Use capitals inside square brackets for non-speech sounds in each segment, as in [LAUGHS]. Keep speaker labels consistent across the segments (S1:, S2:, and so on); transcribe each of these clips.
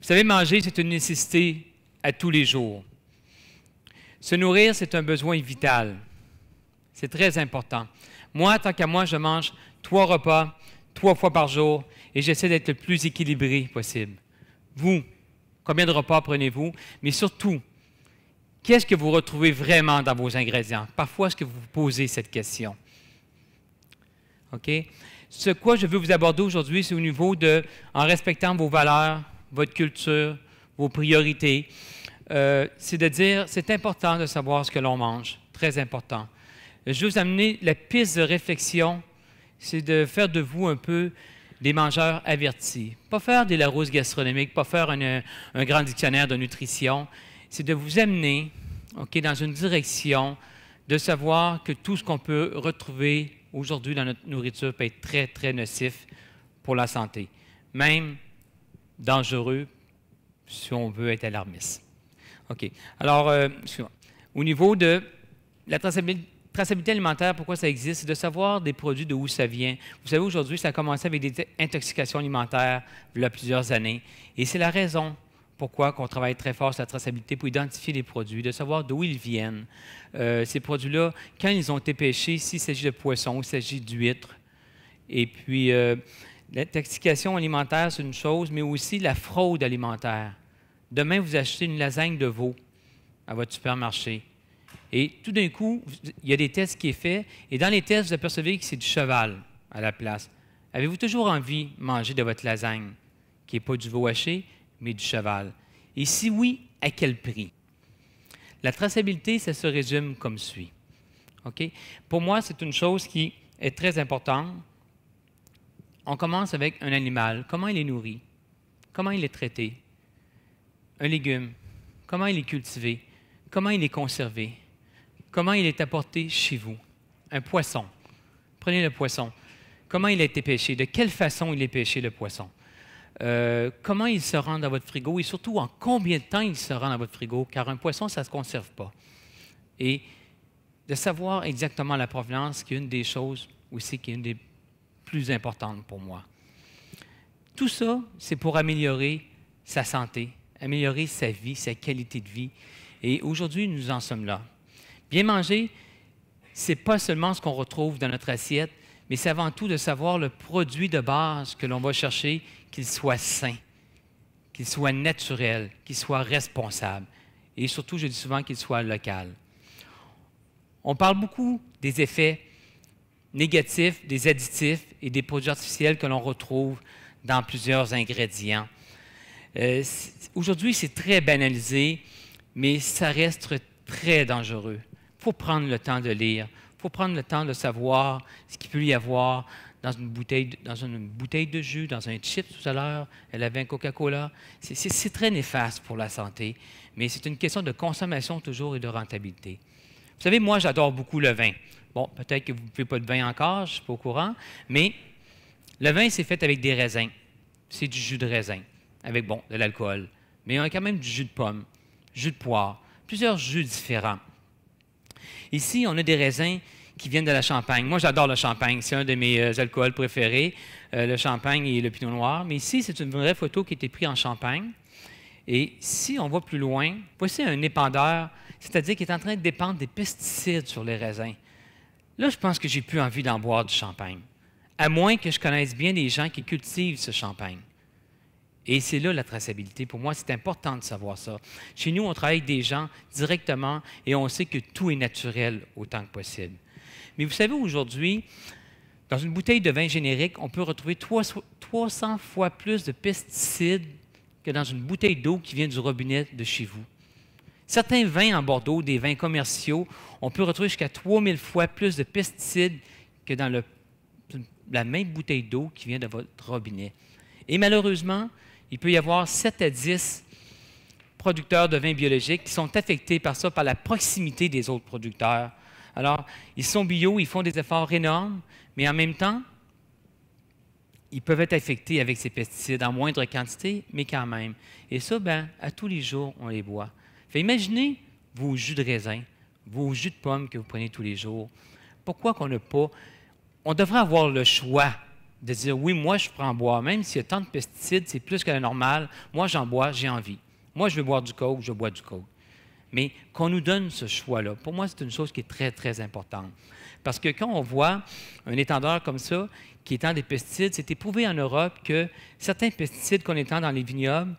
S1: Vous savez, manger, c'est une nécessité à tous les jours. Se nourrir, c'est un besoin vital. C'est très important. Moi, tant qu'à moi, je mange trois repas, trois fois par jour, et j'essaie d'être le plus équilibré possible. Vous, combien de repas prenez-vous? Mais surtout, qu'est-ce que vous retrouvez vraiment dans vos ingrédients? Parfois, est-ce que vous vous posez cette question? OK? Ce quoi je veux vous aborder aujourd'hui, c'est au niveau de, en respectant vos valeurs, votre culture, vos priorités. Euh, c'est de dire, c'est important de savoir ce que l'on mange, très important. Je vais vous amener la piste de réflexion, c'est de faire de vous un peu des mangeurs avertis. Pas faire des Larousse gastronomiques, pas faire un grand dictionnaire de nutrition, c'est de vous amener okay, dans une direction de savoir que tout ce qu'on peut retrouver aujourd'hui dans notre nourriture peut être très, très nocif pour la santé. Même dangereux si on veut être alarmiste. OK. Alors, euh, au niveau de la traçabilité, alimentaire, pourquoi ça existe, c'est de savoir des produits d'où ça vient. Vous savez, aujourd'hui, ça a commencé avec des intoxications alimentaires il y a plusieurs années. Et c'est la raison pourquoi on travaille très fort sur la traçabilité pour identifier les produits, de savoir d'où ils viennent. Euh, ces produits-là, quand ils ont été pêchés, s'il s'agit de poissons, s'il s'agit d'huîtres, et puis... Euh, L'intoxication alimentaire, c'est une chose, mais aussi la fraude alimentaire. Demain, vous achetez une lasagne de veau à votre supermarché. Et tout d'un coup, il y a des tests qui sont faits, et dans les tests, vous apercevez que c'est du cheval à la place. Avez-vous toujours envie de manger de votre lasagne, qui n'est pas du veau haché, mais du cheval? Et si oui, à quel prix? La traçabilité, ça se résume comme suit. Pour moi, c'est une chose qui est très importante on commence avec un animal. Comment il est nourri? Comment il est traité? Un légume. Comment il est cultivé? Comment il est conservé? Comment il est apporté chez vous? Un poisson. Prenez le poisson. Comment il a été pêché? De quelle façon il est pêché, le poisson? Euh, comment il se rend dans votre frigo et surtout en combien de temps il se rend dans votre frigo, car un poisson, ça ne se conserve pas. Et de savoir exactement la provenance, qui est une des choses aussi, qui est une des plus importante pour moi. Tout ça, c'est pour améliorer sa santé, améliorer sa vie, sa qualité de vie. Et aujourd'hui, nous en sommes là. Bien manger, c'est pas seulement ce qu'on retrouve dans notre assiette, mais c'est avant tout de savoir le produit de base que l'on va chercher, qu'il soit sain, qu'il soit naturel, qu'il soit responsable. Et surtout, je dis souvent qu'il soit local. On parle beaucoup des effets négatifs, des additifs et des produits artificiels que l'on retrouve dans plusieurs ingrédients. Euh, aujourd'hui, c'est très banalisé, mais ça reste très dangereux. Il faut prendre le temps de lire, il faut prendre le temps de savoir ce qu'il peut y avoir dans une bouteille, dans une bouteille de jus, dans un chip tout à l'heure, elle avait Coca-Cola. C'est très néfaste pour la santé, mais c'est une question de consommation toujours et de rentabilité. Vous savez, moi, j'adore beaucoup le vin. Bon, peut-être que vous ne buvez pas de vin encore, je ne suis pas au courant, mais le vin, c'est fait avec des raisins. C'est du jus de raisin, avec, bon, de l'alcool. Mais on a quand même du jus de pomme, jus de poire, plusieurs jus différents. Ici, on a des raisins qui viennent de la Champagne. Moi, j'adore le Champagne. C'est un de mes euh, alcools préférés, euh, le Champagne et le Pinot Noir. Mais ici, c'est une vraie photo qui a été prise en Champagne. Et si on va plus loin, voici un épandeur, c'est-à-dire qu'il est en train de dépendre des pesticides sur les raisins. Là, je pense que j'ai plus envie d'en boire du champagne, à moins que je connaisse bien les gens qui cultivent ce champagne. Et c'est là la traçabilité. Pour moi, c'est important de savoir ça. Chez nous, on travaille avec des gens directement et on sait que tout est naturel autant que possible. Mais vous savez, aujourd'hui, dans une bouteille de vin générique, on peut retrouver 300 fois plus de pesticides que dans une bouteille d'eau qui vient du robinet de chez vous. Certains vins en Bordeaux, des vins commerciaux, on peut retrouver jusqu'à 3000 fois plus de pesticides que dans la même bouteille d'eau qui vient de votre robinet. Et malheureusement, il peut y avoir 7 à 10 producteurs de vins biologiques qui sont affectés par ça, par la proximité des autres producteurs. Alors, ils sont bio, ils font des efforts énormes, mais en même temps, ils peuvent être affectés avec ces pesticides en moindre quantité, mais quand même. Et ça, ben, à tous les jours, on les boit. Fait imaginez vos jus de raisin, vos jus de pommes que vous prenez tous les jours. Pourquoi qu'on n'a pas... On devrait avoir le choix de dire, oui, moi, je prends en boire, même s'il y a tant de pesticides, c'est plus que la normale. Moi, j'en bois, j'ai envie. Moi, je veux boire du coke, je bois du coke. Mais qu'on nous donne ce choix-là, pour moi, c'est une chose qui est très, très importante. Parce que quand on voit un étendeur comme ça qui étend des pesticides, c'est éprouvé en Europe que certains pesticides qu'on étend dans les vignobles,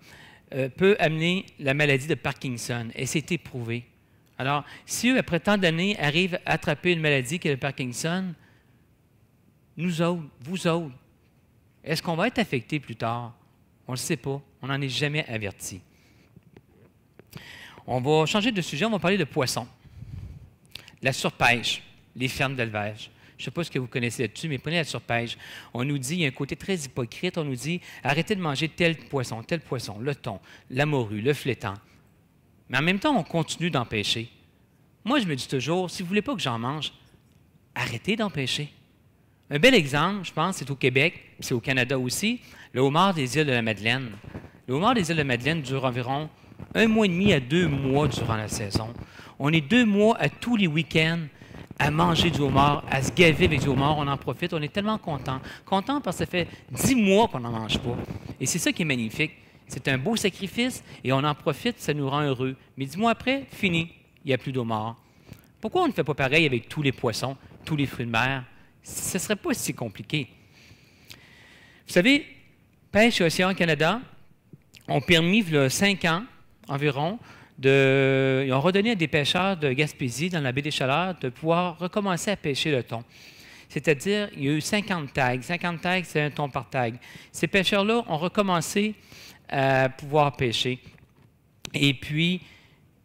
S1: euh, peut amener la maladie de Parkinson, et c'est éprouvé. Alors, si eux, après tant d'années, arrivent à attraper une maladie qui est le Parkinson, nous autres, vous autres, est-ce qu'on va être affecté plus tard? On ne le sait pas. On n'en est jamais averti. On va changer de sujet. On va parler de poissons, la surpêche, les fermes d'élevage. Je ne sais pas ce que vous connaissez là-dessus, mais prenez la surpêche. On nous dit, il y a un côté très hypocrite, on nous dit arrêtez de manger tel poisson, tel poisson, le thon, la morue, le flétan. Mais en même temps, on continue d'empêcher. Moi, je me dis toujours si vous ne voulez pas que j'en mange, arrêtez d'empêcher. Un bel exemple, je pense, c'est au Québec, c'est au Canada aussi, le homard des îles de la Madeleine. Le homard des îles de la Madeleine dure environ un mois et demi à deux mois durant la saison. On est deux mois à tous les week-ends à manger du homard, à se gaver avec du homard. On en profite, on est tellement content. Content parce que ça fait dix mois qu'on n'en mange pas. Et c'est ça qui est magnifique. C'est un beau sacrifice et on en profite, ça nous rend heureux. Mais dix mois après, fini, il n'y a plus d'homard. Pourquoi on ne fait pas pareil avec tous les poissons, tous les fruits de mer? Ce ne serait pas si compliqué. Vous savez, Pêche et Océan Canada ont permis, il y a cinq ans environ, de, ils ont redonné à des pêcheurs de Gaspésie, dans la baie des Chaleurs, de pouvoir recommencer à pêcher le thon. C'est-à-dire, il y a eu 50 tags. 50 tags, c'est un thon par tag. Ces pêcheurs-là ont recommencé à pouvoir pêcher. Et puis,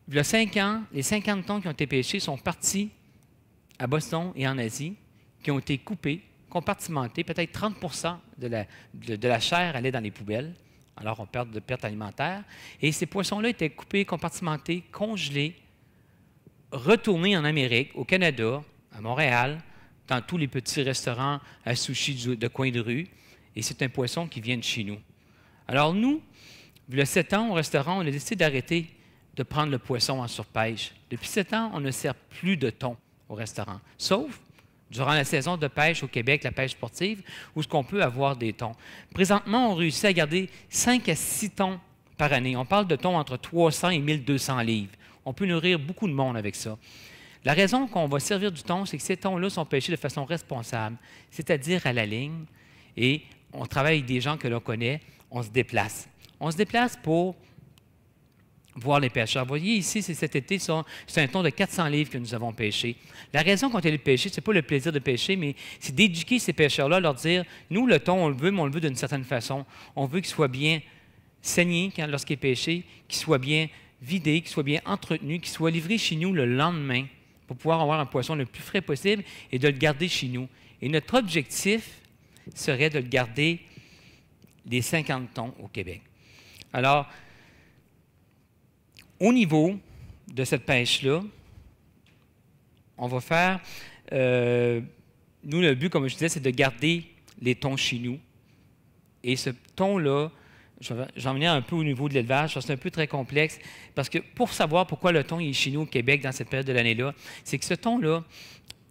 S1: il y a 5 ans, les 50 tons qui ont été pêchés sont partis à Boston et en Asie, qui ont été coupés, compartimentés. Peut-être 30 de de la chair allait dans les poubelles alors on perd de perte alimentaire. Et ces poissons-là étaient coupés, compartimentés, congelés, retournés en Amérique, au Canada, à Montréal, dans tous les petits restaurants à sushi de coin de rue. Et c'est un poisson qui vient de chez nous. Alors nous, le 7 ans au restaurant, on a décidé d'arrêter de prendre le poisson en surpêche. Depuis sept ans, on ne sert plus de thon au restaurant, sauf durant la saison de pêche au Québec, la pêche sportive, où ce qu'on peut avoir des thons. Présentement, on réussit à garder 5 à 6 thons par année. On parle de thons entre 300 et 1200 livres. On peut nourrir beaucoup de monde avec ça. La raison qu'on va servir du thon, c'est que ces tons là sont pêchés de façon responsable, c'est-à-dire à la ligne, et on travaille avec des gens que l'on connaît, on se déplace. On se déplace pour voir les pêcheurs. Vous voyez ici, c'est cet été, c'est un ton de 400 livres que nous avons pêché. La raison qu'on est allé pêcher, ce n'est pas le plaisir de pêcher, mais c'est d'éduquer ces pêcheurs-là, leur dire, nous, le ton, on le veut, mais on le veut d'une certaine façon. On veut qu'il soit bien saigné lorsqu'il est pêché, qu'il soit bien vidé, qu'il soit bien entretenu, qu'il soit livré chez nous le lendemain pour pouvoir avoir un poisson le plus frais possible et de le garder chez nous. Et notre objectif serait de le garder des 50 tons au Québec. Alors, au niveau de cette pêche-là, on va faire. Euh, nous, le but, comme je disais, c'est de garder les thons chez nous. Et ce thon-là, j'en venais un peu au niveau de l'élevage, c'est un peu très complexe, parce que pour savoir pourquoi le thon est chez nous au Québec dans cette période de l'année-là, c'est que ce thon-là,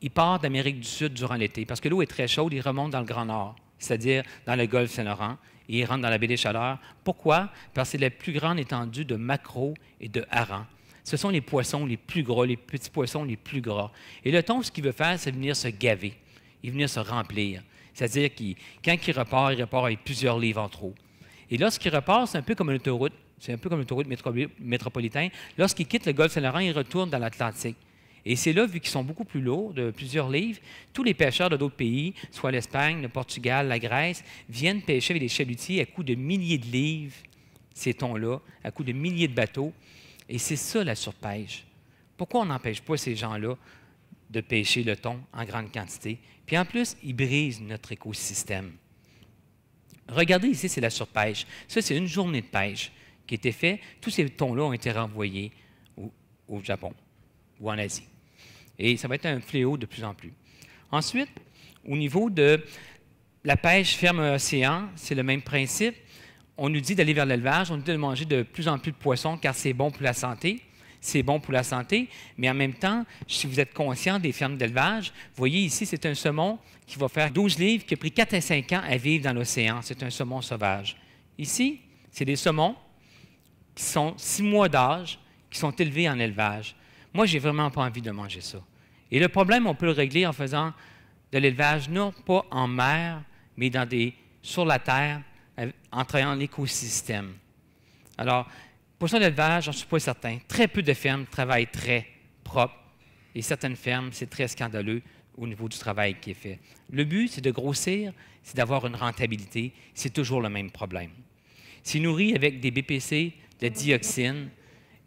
S1: il part d'Amérique du Sud durant l'été, parce que l'eau est très chaude, il remonte dans le Grand Nord, c'est-à-dire dans le Golfe Saint-Laurent, il rentre dans la baie des Chaleurs. Pourquoi? Parce que c'est la plus grande étendue de maquereaux et de harengs. Ce sont les poissons les plus gros, les petits poissons les plus gras. Et le thon, ce qu'il veut faire, c'est venir se gaver, il venir se remplir. C'est-à-dire qu'il, quand il repart, il repart avec plusieurs livres en trop. Et lorsqu'il repart, c'est un peu comme une autoroute, c'est un peu comme une autoroute métropolitaine. Lorsqu'il quitte le golfe Saint-Laurent, il retourne dans l'Atlantique. Et c'est là, vu qu'ils sont beaucoup plus lourds, de plusieurs livres, tous les pêcheurs de d'autres pays, soit l'Espagne, le Portugal, la Grèce, viennent pêcher avec des chalutiers à coups de milliers de livres, ces thons-là, à coups de milliers de bateaux. Et c'est ça la surpêche. Pourquoi on n'empêche pas ces gens-là de pêcher le thon en grande quantité? Puis en plus, ils brisent notre écosystème. Regardez ici, c'est la surpêche. Ça, c'est une journée de pêche qui était faite. Tous ces thons-là ont été renvoyés au Japon ou en Asie et ça va être un fléau de plus en plus. Ensuite, au niveau de la pêche ferme-océan, c'est le même principe. On nous dit d'aller vers l'élevage, on nous dit de manger de plus en plus de poissons car c'est bon pour la santé. C'est bon pour la santé, mais en même temps, si vous êtes conscient des fermes d'élevage, voyez ici, c'est un saumon qui va faire 12 livres, qui a pris 4 à 5 ans à vivre dans l'océan. C'est un saumon sauvage. Ici, c'est des saumons qui sont 6 mois d'âge, qui sont élevés en élevage. Moi, j'ai vraiment pas envie de manger ça. Et le problème, on peut le régler en faisant de l'élevage non pas en mer, mais dans des, sur la terre, euh, en travaillant l'écosystème. Alors, pour ça, l'élevage, ne suis pas certain. Très peu de fermes travaillent très propre et certaines fermes, c'est très scandaleux au niveau du travail qui est fait. Le but, c'est de grossir, c'est d'avoir une rentabilité. C'est toujours le même problème. C'est nourri avec des BPC, de dioxine,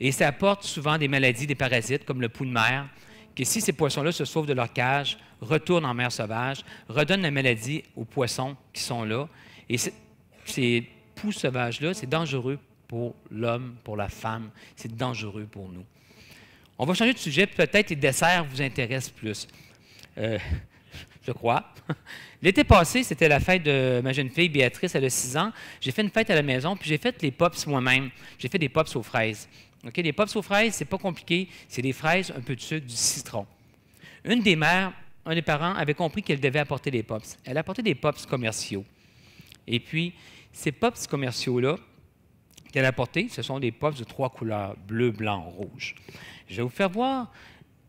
S1: et ça apporte souvent des maladies, des parasites, comme le pouls de mer, que si ces poissons-là se sauvent de leur cage, retournent en mer sauvage, redonnent la maladie aux poissons qui sont là. Et ces poux sauvages-là, c'est dangereux pour l'homme, pour la femme, c'est dangereux pour nous. On va changer de sujet, peut-être les desserts vous intéressent plus. Euh, [LAUGHS] je crois. [LAUGHS] L'été passé, c'était la fête de ma jeune fille Béatrice, elle a 6 ans. J'ai fait une fête à la maison, puis j'ai fait les pops moi-même. J'ai fait des pops aux fraises. Des les pops aux fraises, c'est pas compliqué. C'est des fraises, un peu de sucre, du citron. Une des mères, un des parents, avait compris qu'elle devait apporter des pops. Elle apportait des pops commerciaux. Et puis, ces pops commerciaux-là qu'elle a ce sont des pops de trois couleurs, bleu, blanc, rouge. Je vais vous faire voir.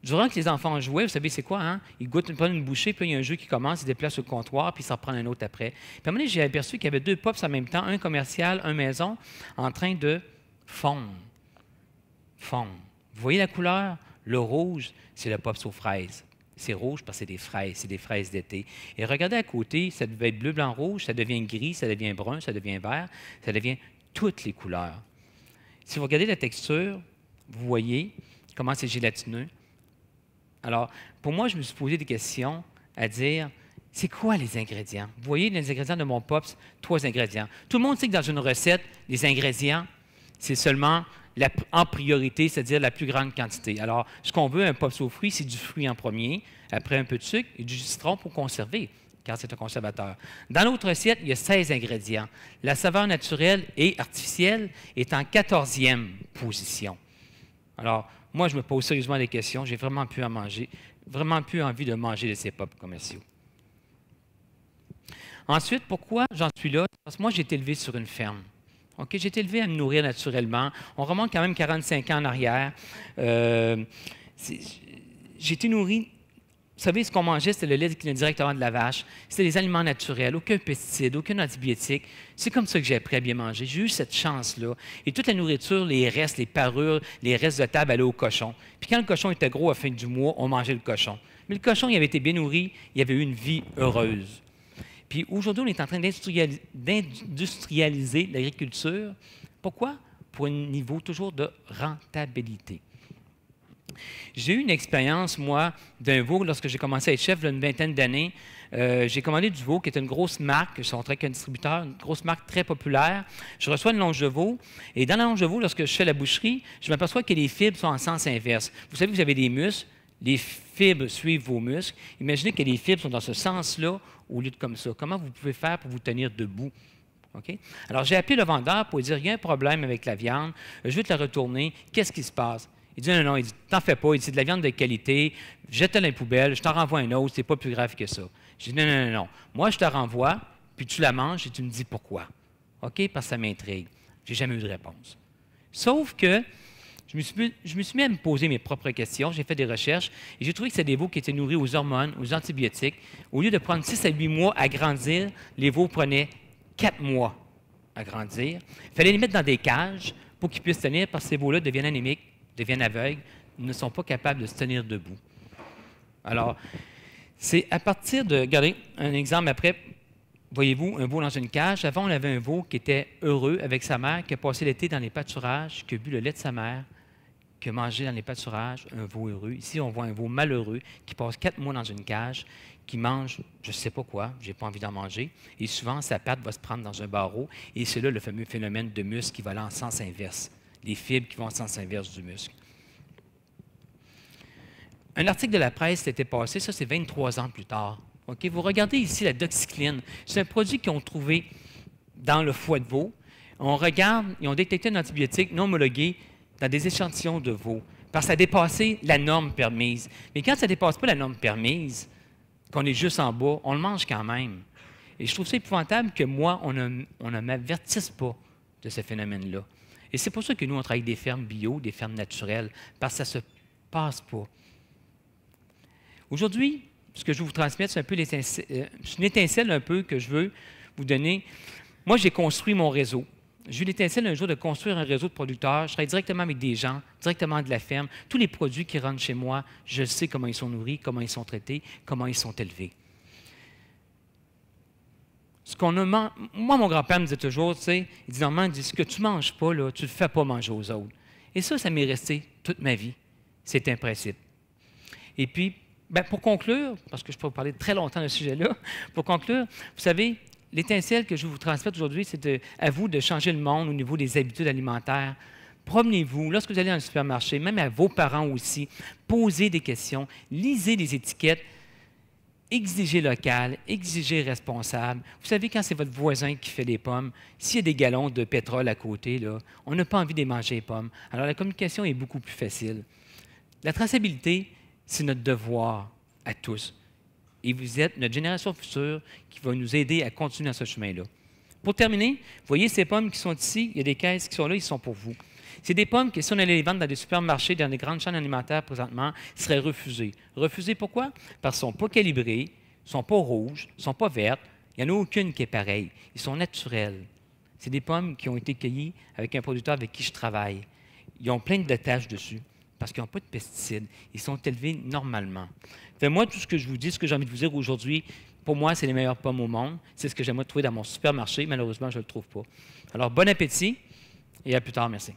S1: Durant que les enfants jouaient, vous savez, c'est quoi, hein? Ils goûtent, ils une bouchée, puis il y a un jeu qui commence, ils déplacent le comptoir, puis ils s'en prennent un autre après. Puis à un moment donné, j'ai aperçu qu'il y avait deux pops en même temps, un commercial, un maison, en train de fondre. Vous voyez la couleur? Le rouge, c'est le pops aux fraises. C'est rouge parce que c'est des fraises, c'est des fraises d'été. Et regardez à côté, ça devait être bleu, blanc, rouge, ça devient gris, ça devient brun, ça devient vert, ça devient toutes les couleurs. Si vous regardez la texture, vous voyez comment c'est gélatineux. Alors, pour moi, je me suis posé des questions à dire, c'est quoi les ingrédients? Vous voyez les ingrédients de mon POPS, trois ingrédients. Tout le monde sait que dans une recette, les ingrédients, c'est seulement en priorité, c'est-à-dire la plus grande quantité. Alors, ce qu'on veut, un pops aux fruits, c'est du fruit en premier, après un peu de sucre et du citron pour conserver, car c'est un conservateur. Dans l'autre assiette, il y a 16 ingrédients. La saveur naturelle et artificielle est en 14e position. Alors, moi, je me pose sérieusement des questions. J'ai vraiment plus à manger, vraiment plus envie de manger de ces pops commerciaux. Ensuite, pourquoi j'en suis là? Parce que moi, j'ai été élevé sur une ferme. Okay, J'ai été élevé à me nourrir naturellement. On remonte quand même 45 ans en arrière. Euh, j'ai été nourri. Vous savez, ce qu'on mangeait, c'était le lait qui venait directement de la vache. C'était des aliments naturels, aucun pesticide, aucun antibiotique. C'est comme ça que j'ai appris à bien manger. J'ai eu cette chance-là. Et toute la nourriture, les restes, les parures, les restes de table allaient au cochon. Puis quand le cochon était gros à la fin du mois, on mangeait le cochon. Mais le cochon, il avait été bien nourri, il avait eu une vie heureuse. Puis aujourd'hui, on est en train d'industrialiser l'agriculture. Pourquoi? Pour un niveau toujours de rentabilité. J'ai eu une expérience, moi, d'un veau lorsque j'ai commencé à être chef, il y a une vingtaine d'années. Euh, j'ai commandé du veau, qui est une grosse marque, je rentré avec un distributeur, une grosse marque très populaire. Je reçois une longe de veau, et dans la longe de veau, lorsque je fais la boucherie, je m'aperçois que les fibres sont en sens inverse. Vous savez, vous avez des muscles, les fibres suivent vos muscles. Imaginez que les fibres sont dans ce sens-là au lieu de comme ça. Comment vous pouvez faire pour vous tenir debout? Alors, j'ai appelé le vendeur pour lui dire, il y a un problème avec la viande, je vais te la retourner, qu'est-ce qui se passe? Il dit, non, non, il dit, t'en fais pas, il dit, c'est de la viande de qualité, jette-la dans les poubelles, je t'en renvoie un autre, c'est pas plus grave que ça. J'ai dit, non, non, non, non, moi je te renvoie, puis tu la manges et tu me dis pourquoi. OK? Parce que ça m'intrigue. J'ai jamais eu de réponse. Sauf que je me, suis, je me mis à mes propres questions, j'ai fait des recherches et j'ai trouvé que c'est des veaux qui étaient nourris aux hormones, aux antibiotiques. Au lieu de prendre six à huit mois à grandir, les veaux prenaient quatre mois à grandir. Il fallait les mettre dans des cages pour qu'ils puissent tenir parce que ces veaux-là deviennent anémiques, deviennent aveugles, ne sont pas capables de se tenir debout. Alors, c'est à partir de. Regardez, un exemple après. Voyez-vous, un veau dans une cage. Avant, on avait un veau qui était heureux avec sa mère, qui a passé l'été dans les pâturages, qui a bu le lait de sa mère, qui a mangé dans les pâturages, un veau heureux. Ici, on voit un veau malheureux qui passe quatre mois dans une cage, qui mange je ne sais pas quoi, n'ai pas envie d'en manger. Et souvent, sa patte va se prendre dans un barreau. Et c'est là le fameux phénomène de muscle qui va aller en sens inverse, les fibres qui vont en sens inverse du muscle. Un article de la presse s'était passé, ça c'est 23 ans plus tard. Vous regardez ici la doxycline. C'est un produit qu'ils ont trouvé dans le foie de veau. On regarde, ils ont détecté un antibiotique non homologué dans des échantillons de veau parce que ça dépassait la norme permise. Mais quand ça ne dépasse pas la norme permise, qu'on est juste en bas, on le mange quand même. Et je trouve ça épouvantable que moi, on ne, on m'avertisse pas de ce phénomène-là. Et c'est pour ça que nous, on travaille avec des fermes bio, des fermes naturelles, parce que ça ne se passe pas. Aujourd'hui, ce que je veux vous transmettre, c'est un peu l'étincelle, euh, une étincelle un peu que je veux vous donner. Moi, j'ai construit mon réseau. J'ai eu l'étincelle un jour de construire un réseau de producteurs. Je travaille directement avec des gens, directement de la ferme. Tous les produits qui rentrent chez moi, je sais comment ils sont nourris, comment ils sont traités, comment ils sont élevés. Ce qu'on a Moi, mon grand-père me disait toujours, tu sais, il dit normalement, ce que tu ne manges pas, là, tu ne le fais pas manger aux autres. Et ça, ça m'est resté toute ma vie. C'est un principe. Et puis, ben, pour conclure, parce que je peux vous parler très longtemps de ce sujet-là, pour conclure, vous savez, l'étincelle que je vous transmets aujourd'hui, c'est à vous de changer le monde au niveau des habitudes alimentaires. Promenez-vous, lorsque vous allez dans le supermarché, même à vos parents aussi, posez des questions, lisez les étiquettes, exigez local, exigez responsable. Vous savez, quand c'est votre voisin qui fait des pommes, s'il y a des galons de pétrole à côté, là, on n'a pas envie de manger les pommes. Alors la communication est beaucoup plus facile. La traçabilité, c'est notre devoir à tous. Et vous êtes notre génération future qui va nous aider à continuer dans ce chemin-là. Pour terminer, voyez ces pommes qui sont ici, il y a des caisses qui sont là, ils sont pour vous. C'est des pommes que si on allait les vendre dans des supermarchés, dans des grandes chaînes alimentaires présentement, seraient refusées. Refusées pourquoi? Parce qu'elles ne sont pas calibrées, ne sont pas rouges, ne sont pas vertes. Il n'y en a aucune qui est pareille. Ils sont naturels. C'est des pommes qui ont été cueillies avec un producteur avec qui je travaille. Ils ont plein de tâches dessus parce qu'ils n'ont pas de pesticides. Ils sont élevés normalement. Fait, moi, tout ce que je vous dis, ce que j'ai envie de vous dire aujourd'hui, pour moi, c'est les meilleures pommes au monde. C'est ce que j'aimerais trouver dans mon supermarché. Malheureusement, je ne le trouve pas. Alors, bon appétit et à plus tard. Merci.